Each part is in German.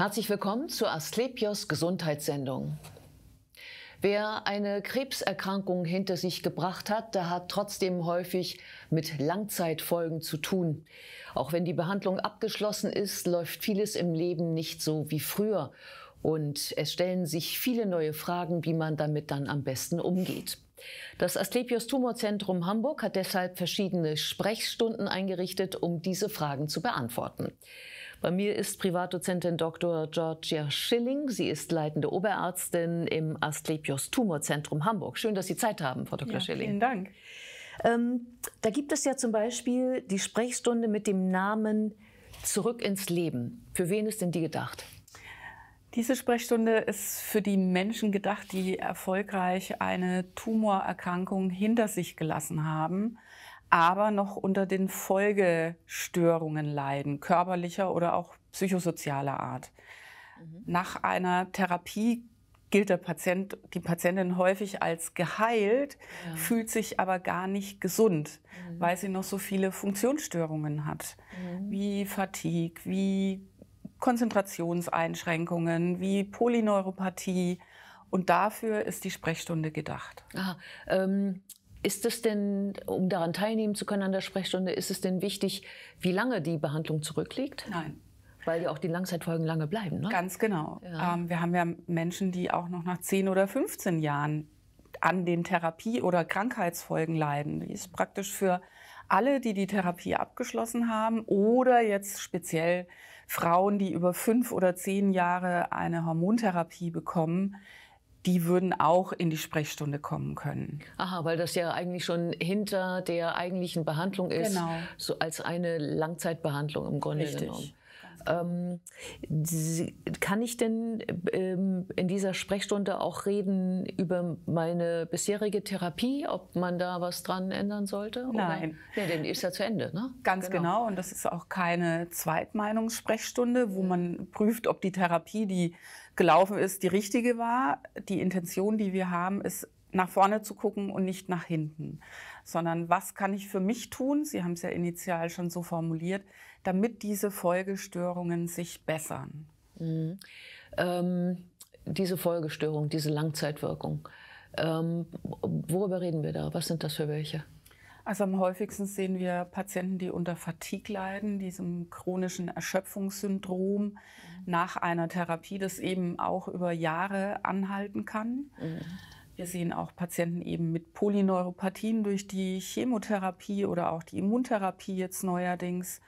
Herzlich willkommen zur Asklepios Gesundheitssendung. Wer eine Krebserkrankung hinter sich gebracht hat, der hat trotzdem häufig mit Langzeitfolgen zu tun. Auch wenn die Behandlung abgeschlossen ist, läuft vieles im Leben nicht so wie früher. Und es stellen sich viele neue Fragen, wie man damit dann am besten umgeht. Das Asklepios Tumorzentrum Hamburg hat deshalb verschiedene Sprechstunden eingerichtet, um diese Fragen zu beantworten. Bei mir ist Privatdozentin Dr. Georgia Schilling. Sie ist leitende Oberärztin im Asklepios Tumorzentrum Hamburg. Schön, dass Sie Zeit haben, Frau Dr. Ja, Schilling. Vielen Dank. Ähm, da gibt es ja zum Beispiel die Sprechstunde mit dem Namen Zurück ins Leben. Für wen ist denn die gedacht? Diese Sprechstunde ist für die Menschen gedacht, die erfolgreich eine Tumorerkrankung hinter sich gelassen haben aber noch unter den Folgestörungen leiden, körperlicher oder auch psychosozialer Art. Mhm. Nach einer Therapie gilt der Patient, die Patientin häufig als geheilt, ja. fühlt sich aber gar nicht gesund, mhm. weil sie noch so viele Funktionsstörungen hat, mhm. wie Fatigue, wie Konzentrationseinschränkungen, wie Polyneuropathie. Und dafür ist die Sprechstunde gedacht. Aha, ähm, ist es denn, um daran teilnehmen zu können an der Sprechstunde, ist es denn wichtig, wie lange die Behandlung zurückliegt? Nein. Weil ja auch die Langzeitfolgen lange bleiben, ne? Ganz genau. Ja. Ähm, wir haben ja Menschen, die auch noch nach 10 oder 15 Jahren an den Therapie- oder Krankheitsfolgen leiden. Die ist praktisch für alle, die die Therapie abgeschlossen haben oder jetzt speziell Frauen, die über fünf oder zehn Jahre eine Hormontherapie bekommen, die würden auch in die Sprechstunde kommen können. Aha, weil das ja eigentlich schon hinter der eigentlichen Behandlung ist, genau. so als eine Langzeitbehandlung im Grunde Richtig. genommen. Ähm, kann ich denn ähm, in dieser Sprechstunde auch reden über meine bisherige Therapie, ob man da was dran ändern sollte? Nein. Oder? Ja, denn ist ja zu Ende, ne? Ganz genau. genau. Und das ist auch keine Zweitmeinungssprechstunde, wo man prüft, ob die Therapie, die gelaufen ist, die richtige war. Die Intention, die wir haben, ist, nach vorne zu gucken und nicht nach hinten sondern was kann ich für mich tun, Sie haben es ja initial schon so formuliert, damit diese Folgestörungen sich bessern. Mhm. Ähm, diese Folgestörung, diese Langzeitwirkung, ähm, worüber reden wir da? Was sind das für welche? Also am häufigsten sehen wir Patienten, die unter Fatigue leiden, diesem chronischen Erschöpfungssyndrom mhm. nach einer Therapie, das eben auch über Jahre anhalten kann. Mhm. Wir sehen auch Patienten eben mit Polyneuropathien durch die Chemotherapie oder auch die Immuntherapie jetzt neuerdings.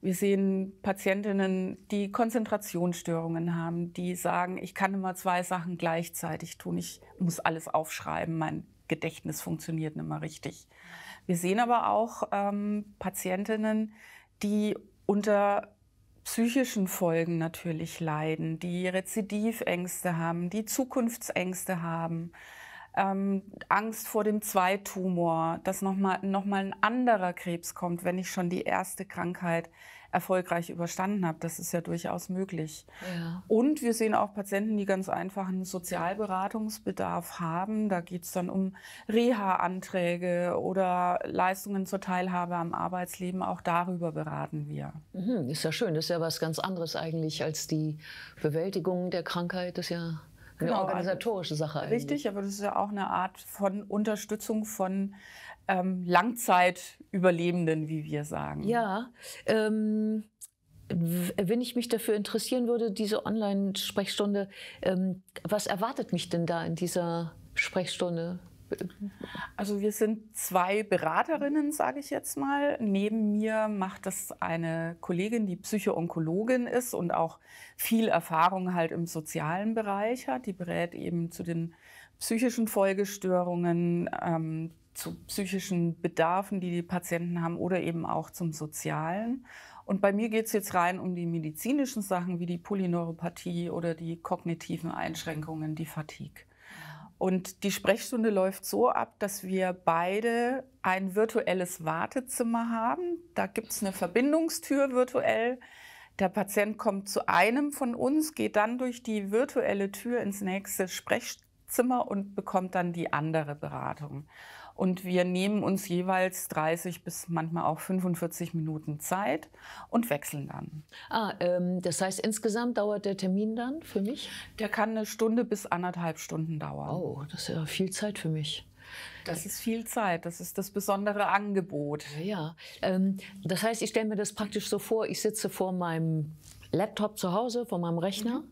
Wir sehen Patientinnen, die Konzentrationsstörungen haben, die sagen, ich kann immer zwei Sachen gleichzeitig tun, ich muss alles aufschreiben, mein Gedächtnis funktioniert nicht mehr richtig. Wir sehen aber auch ähm, Patientinnen, die unter psychischen Folgen natürlich leiden, die Rezidivängste haben, die Zukunftsängste haben, ähm, Angst vor dem Zweitumor, dass nochmal noch mal ein anderer Krebs kommt, wenn ich schon die erste Krankheit erfolgreich überstanden habe. Das ist ja durchaus möglich. Ja. Und wir sehen auch Patienten, die ganz einfach einen Sozialberatungsbedarf haben. Da geht es dann um Reha-Anträge oder Leistungen zur Teilhabe am Arbeitsleben. Auch darüber beraten wir. Mhm, ist ja schön. Das ist ja was ganz anderes eigentlich als die Bewältigung der Krankheit. Das ist ja genau, eine genau, organisatorische Sache. Eigentlich. Richtig, aber das ist ja auch eine Art von Unterstützung von ähm, Langzeitüberlebenden, wie wir sagen. Ja. Ähm, wenn ich mich dafür interessieren würde, diese Online-Sprechstunde, ähm, was erwartet mich denn da in dieser Sprechstunde? Also wir sind zwei Beraterinnen, sage ich jetzt mal. Neben mir macht das eine Kollegin, die Psychoonkologin ist und auch viel Erfahrung halt im sozialen Bereich hat. Die berät eben zu den psychischen Folgestörungen, ähm, zu psychischen Bedarfen, die die Patienten haben oder eben auch zum sozialen. Und bei mir geht es jetzt rein um die medizinischen Sachen wie die Polyneuropathie oder die kognitiven Einschränkungen, die Fatigue. Und die Sprechstunde läuft so ab, dass wir beide ein virtuelles Wartezimmer haben. Da gibt es eine Verbindungstür virtuell. Der Patient kommt zu einem von uns, geht dann durch die virtuelle Tür ins nächste Sprechzimmer Zimmer und bekommt dann die andere Beratung. Und wir nehmen uns jeweils 30 bis manchmal auch 45 Minuten Zeit und wechseln dann. Ah, ähm, das heißt, insgesamt dauert der Termin dann für mich? Der kann eine Stunde bis anderthalb Stunden dauern. Oh, das ist ja viel Zeit für mich. Das ist viel Zeit, das ist das besondere Angebot. Ja, ähm, das heißt, ich stelle mir das praktisch so vor, ich sitze vor meinem Laptop zu Hause, vor meinem Rechner. Mhm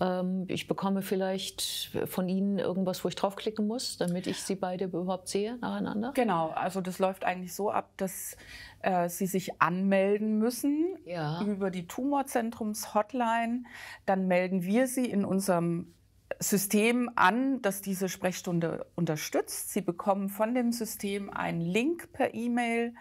ähm, ich bekomme vielleicht von Ihnen irgendwas, wo ich draufklicken muss, damit ich Sie beide überhaupt sehe nacheinander? Genau, also das läuft eigentlich so ab, dass äh, Sie sich anmelden müssen ja. über die Tumorzentrums-Hotline. Dann melden wir Sie in unserem System an, das diese Sprechstunde unterstützt. Sie bekommen von dem System einen Link per E-Mail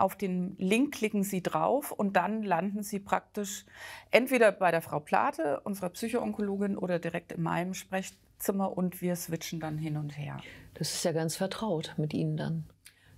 auf den Link klicken Sie drauf und dann landen Sie praktisch entweder bei der Frau Plate, unserer Psychoonkologin, oder direkt in meinem Sprechzimmer und wir switchen dann hin und her. Das ist ja ganz vertraut mit Ihnen dann.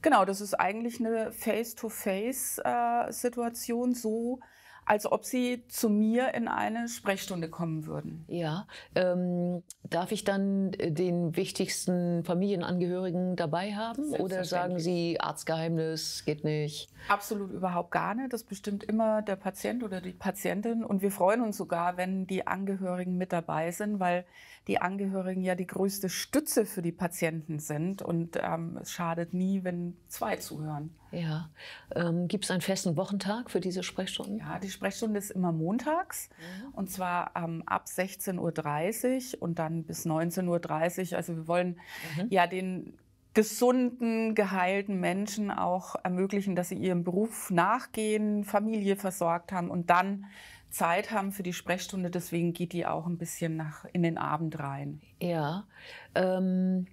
Genau, das ist eigentlich eine Face-to-Face-Situation, äh, so als ob sie zu mir in eine Sprechstunde kommen würden. Ja, ähm, darf ich dann äh, den wichtigsten Familienangehörigen dabei haben oder sagen Sie Arztgeheimnis geht nicht? Absolut überhaupt gar nicht. Das bestimmt immer der Patient oder die Patientin und wir freuen uns sogar, wenn die Angehörigen mit dabei sind, weil die Angehörigen ja die größte Stütze für die Patienten sind. Und ähm, es schadet nie, wenn zwei zuhören. Ja. Ähm, Gibt es einen festen Wochentag für diese Sprechstunden? Ja, die Sprechstunde ist immer montags mhm. und zwar ähm, ab 16.30 Uhr und dann bis 19.30 Uhr. Also wir wollen mhm. ja den gesunden, geheilten Menschen auch ermöglichen, dass sie ihrem Beruf nachgehen, Familie versorgt haben und dann Zeit haben für die Sprechstunde, deswegen geht die auch ein bisschen nach, in den Abend rein. Ja. Ähm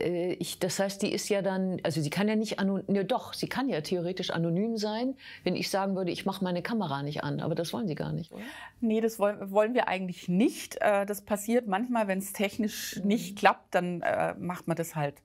äh, ich, das heißt, die ist ja dann, also sie kann ja nicht anonym, ne, doch, sie kann ja theoretisch anonym sein, wenn ich sagen würde, ich mache meine Kamera nicht an. Aber das wollen sie gar nicht, oder? Nee, das wollen, wollen wir eigentlich nicht. Äh, das passiert manchmal, wenn es technisch mhm. nicht klappt, dann äh, macht man das halt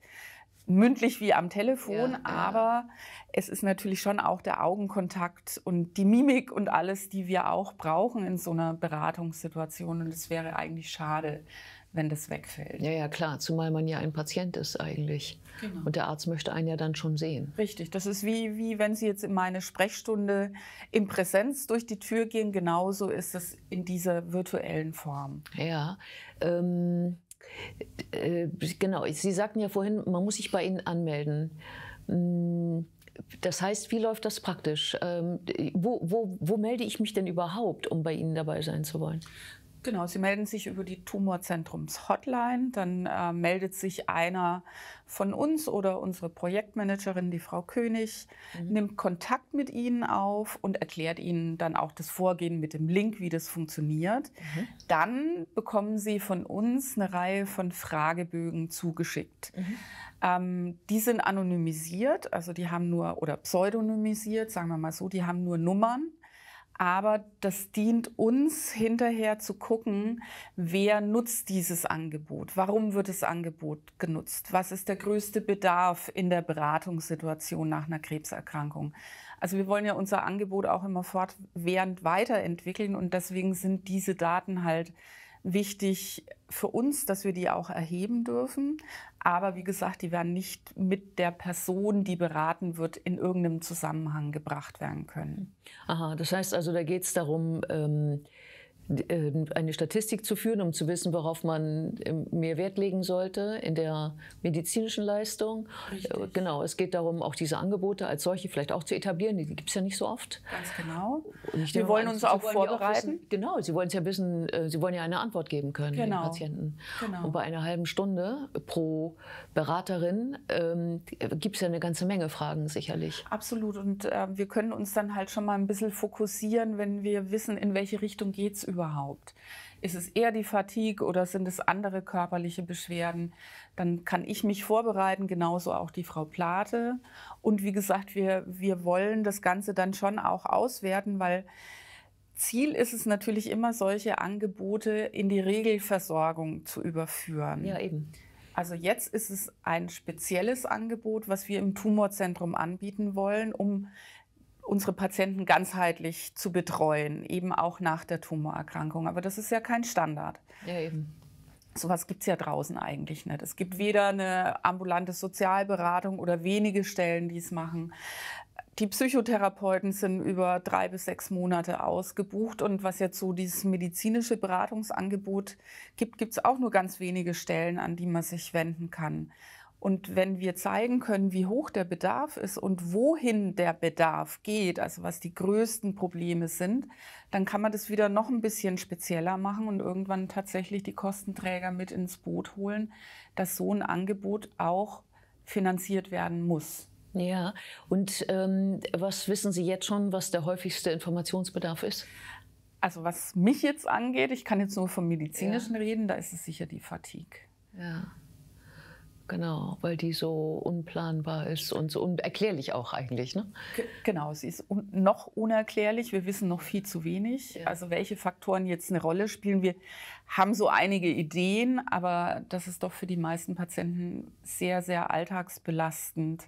mündlich wie am Telefon, ja, aber ja. es ist natürlich schon auch der Augenkontakt und die Mimik und alles, die wir auch brauchen in so einer Beratungssituation. Und es wäre eigentlich schade, wenn das wegfällt. Ja, ja, klar, zumal man ja ein Patient ist eigentlich. Genau. Und der Arzt möchte einen ja dann schon sehen. Richtig, das ist wie, wie wenn Sie jetzt in meine Sprechstunde in Präsenz durch die Tür gehen, genauso ist es in dieser virtuellen Form. Ja. Ähm äh, äh, genau, Sie sagten ja vorhin, man muss sich bei Ihnen anmelden. Mm, das heißt, wie läuft das praktisch? Ähm, wo, wo, wo melde ich mich denn überhaupt, um bei Ihnen dabei sein zu wollen? Genau, Sie melden sich über die Tumorzentrums-Hotline. Dann äh, meldet sich einer von uns oder unsere Projektmanagerin, die Frau König, mhm. nimmt Kontakt mit Ihnen auf und erklärt Ihnen dann auch das Vorgehen mit dem Link, wie das funktioniert. Mhm. Dann bekommen Sie von uns eine Reihe von Fragebögen zugeschickt. Mhm. Ähm, die sind anonymisiert, also die haben nur, oder pseudonymisiert, sagen wir mal so, die haben nur Nummern aber das dient uns hinterher zu gucken, wer nutzt dieses Angebot, warum wird das Angebot genutzt, was ist der größte Bedarf in der Beratungssituation nach einer Krebserkrankung. Also wir wollen ja unser Angebot auch immer fortwährend weiterentwickeln und deswegen sind diese Daten halt wichtig für uns, dass wir die auch erheben dürfen. Aber wie gesagt, die werden nicht mit der Person, die beraten wird, in irgendeinem Zusammenhang gebracht werden können. Aha, das heißt also, da geht es darum, ähm äh, eine Statistik zu führen, um zu wissen, worauf man ähm, mehr Wert legen sollte in der medizinischen Leistung. Richtig. Äh, genau, es geht darum, auch diese Angebote als solche vielleicht auch zu etablieren. Die gibt es ja nicht so oft. Ganz genau. Wir wollen uns auch vorbereiten. Auch genau, Sie wollen es ja wissen, äh, Sie wollen ja eine Antwort geben können genau. den Patienten. Genau. Und bei einer halben Stunde pro Beraterin ähm, gibt es ja eine ganze Menge Fragen sicherlich. Absolut. Und äh, wir können uns dann halt schon mal ein bisschen fokussieren, wenn wir wissen, in welche Richtung geht es überhaupt überhaupt? Ist es eher die Fatigue oder sind es andere körperliche Beschwerden? Dann kann ich mich vorbereiten, genauso auch die Frau Plate. Und wie gesagt, wir, wir wollen das Ganze dann schon auch auswerten, weil Ziel ist es natürlich immer, solche Angebote in die Regelversorgung zu überführen. Ja, eben. Also jetzt ist es ein spezielles Angebot, was wir im Tumorzentrum anbieten wollen, um unsere Patienten ganzheitlich zu betreuen, eben auch nach der Tumorerkrankung. Aber das ist ja kein Standard. Ja, eben. Sowas gibt es ja draußen eigentlich nicht. Es gibt weder eine ambulante Sozialberatung oder wenige Stellen, die es machen. Die Psychotherapeuten sind über drei bis sechs Monate ausgebucht. Und was jetzt so dieses medizinische Beratungsangebot gibt, gibt es auch nur ganz wenige Stellen, an die man sich wenden kann. Und wenn wir zeigen können, wie hoch der Bedarf ist und wohin der Bedarf geht, also was die größten Probleme sind, dann kann man das wieder noch ein bisschen spezieller machen und irgendwann tatsächlich die Kostenträger mit ins Boot holen, dass so ein Angebot auch finanziert werden muss. Ja, und ähm, was wissen Sie jetzt schon, was der häufigste Informationsbedarf ist? Also was mich jetzt angeht, ich kann jetzt nur vom medizinischen ja. reden, da ist es sicher die Fatigue. Ja. Genau, weil die so unplanbar ist und so unerklärlich auch eigentlich. Ne? Genau, sie ist un noch unerklärlich. Wir wissen noch viel zu wenig. Ja. Also welche Faktoren jetzt eine Rolle spielen. Wir haben so einige Ideen, aber das ist doch für die meisten Patienten sehr, sehr alltagsbelastend.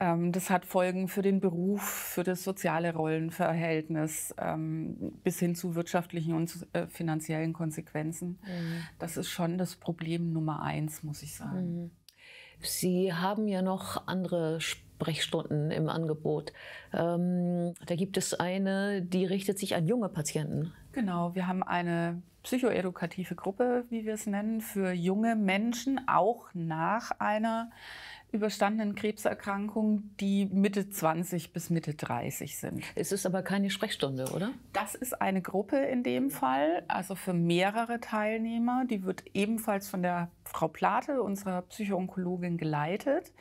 Ähm, das hat Folgen für den Beruf, für das soziale Rollenverhältnis ähm, bis hin zu wirtschaftlichen und äh, finanziellen Konsequenzen. Mhm. Das ist schon das Problem Nummer eins, muss ich sagen. Mhm. Sie haben ja noch andere Sprechstunden im Angebot. Ähm, da gibt es eine, die richtet sich an junge Patienten. Genau, wir haben eine psychoedukative Gruppe, wie wir es nennen, für junge Menschen, auch nach einer überstandenen Krebserkrankungen, die Mitte 20 bis Mitte 30 sind. Es ist aber keine Sprechstunde, oder? Das ist eine Gruppe in dem Fall, also für mehrere Teilnehmer. Die wird ebenfalls von der Frau Plate, unserer Psychoonkologin, geleitet.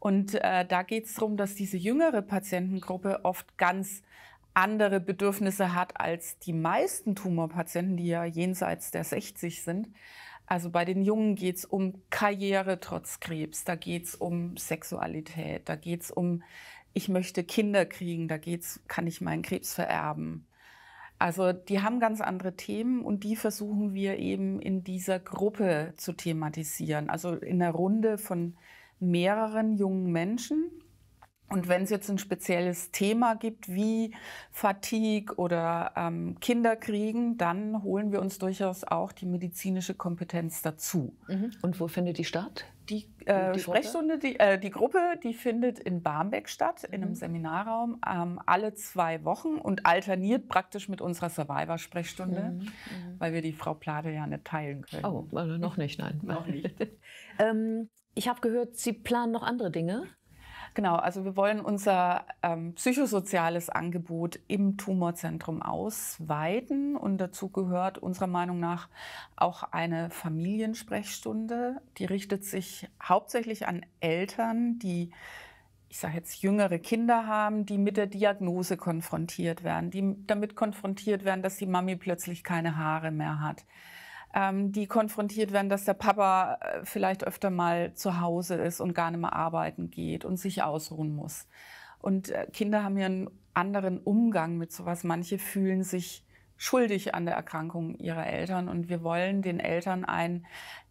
Und äh, da geht es darum, dass diese jüngere Patientengruppe oft ganz andere Bedürfnisse hat als die meisten Tumorpatienten, die ja jenseits der 60 sind. Also bei den Jungen geht es um Karriere trotz Krebs, da geht es um Sexualität, da geht es um, ich möchte Kinder kriegen, da geht es, kann ich meinen Krebs vererben. Also die haben ganz andere Themen und die versuchen wir eben in dieser Gruppe zu thematisieren. Also in einer Runde von mehreren jungen Menschen und wenn es jetzt ein spezielles Thema gibt wie Fatigue oder ähm, Kinderkriegen, dann holen wir uns durchaus auch die medizinische Kompetenz dazu. Mhm. Und wo findet die statt? Die, äh, die Sprechstunde, die, äh, die, Gruppe, die findet in Barmbek statt, mhm. in einem mhm. Seminarraum, ähm, alle zwei Wochen und alterniert praktisch mit unserer Survivor-Sprechstunde, mhm. mhm. weil wir die Frau Plade ja nicht teilen können. Oh, also noch nicht, nein. noch nicht. ähm, ich habe gehört, Sie planen noch andere Dinge. Genau, also wir wollen unser ähm, psychosoziales Angebot im Tumorzentrum ausweiten und dazu gehört unserer Meinung nach auch eine Familiensprechstunde. Die richtet sich hauptsächlich an Eltern, die ich sage jetzt jüngere Kinder haben, die mit der Diagnose konfrontiert werden, die damit konfrontiert werden, dass die Mami plötzlich keine Haare mehr hat, ähm, die konfrontiert werden, dass der Papa äh, vielleicht öfter mal zu Hause ist und gar nicht mehr arbeiten geht und sich ausruhen muss. Und äh, Kinder haben ja einen anderen Umgang mit sowas. Manche fühlen sich schuldig an der Erkrankung ihrer Eltern und wir wollen den Eltern ein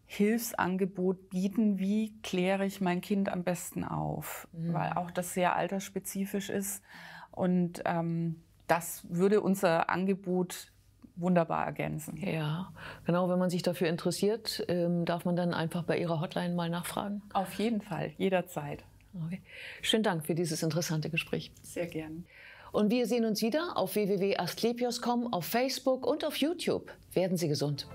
Hilfsangebot bieten, wie kläre ich mein Kind am besten auf, mhm. weil auch das sehr altersspezifisch ist und ähm, das würde unser Angebot wunderbar ergänzen. Ja, genau. Wenn man sich dafür interessiert, ähm, darf man dann einfach bei Ihrer Hotline mal nachfragen. Auf jeden Fall, jederzeit. Okay. Schönen Dank für dieses interessante Gespräch. Sehr gerne. Und wir sehen uns wieder auf www.asklepios.com, auf Facebook und auf YouTube. Werden Sie gesund.